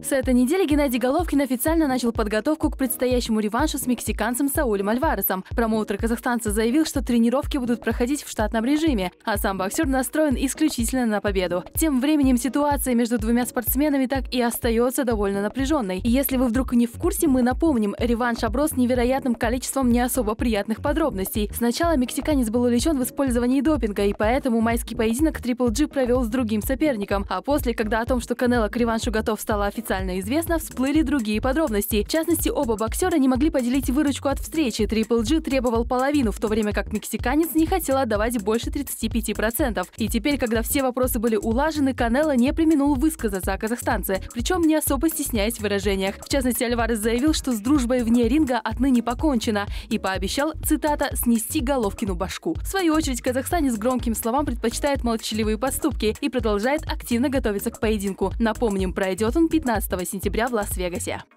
С этой недели Геннадий Головкин официально начал подготовку к предстоящему реваншу с мексиканцем Саулем Альваресом. Промоутер казахстанца заявил, что тренировки будут проходить в штатном режиме, а сам боксер настроен исключительно на победу. Тем временем ситуация между двумя спортсменами так и остается довольно напряженной. если вы вдруг не в курсе, мы напомним, реванш оброс невероятным количеством не особо приятных подробностей. Сначала мексиканец был увлечен в использовании допинга, и поэтому майский поединок Трипл G провел с другим соперником. А после, когда о том, что Канело к реваншу готов, стало официально, официально известно, всплыли другие подробности. В частности, оба боксера не могли поделить выручку от встречи. трипл G требовал половину, в то время как мексиканец не хотел отдавать больше 35%. И теперь, когда все вопросы были улажены, Канело не применул высказаться о казахстанце, причем не особо стесняясь в выражениях. В частности, Альварес заявил, что с дружбой вне ринга отныне покончено и пообещал, цитата, «снести Головкину башку». В свою очередь, казахстанец громким словам предпочитает молчаливые поступки и продолжает активно готовиться к поединку. Напомним, пройдет он 15 15 сентября в Лас-Вегасе.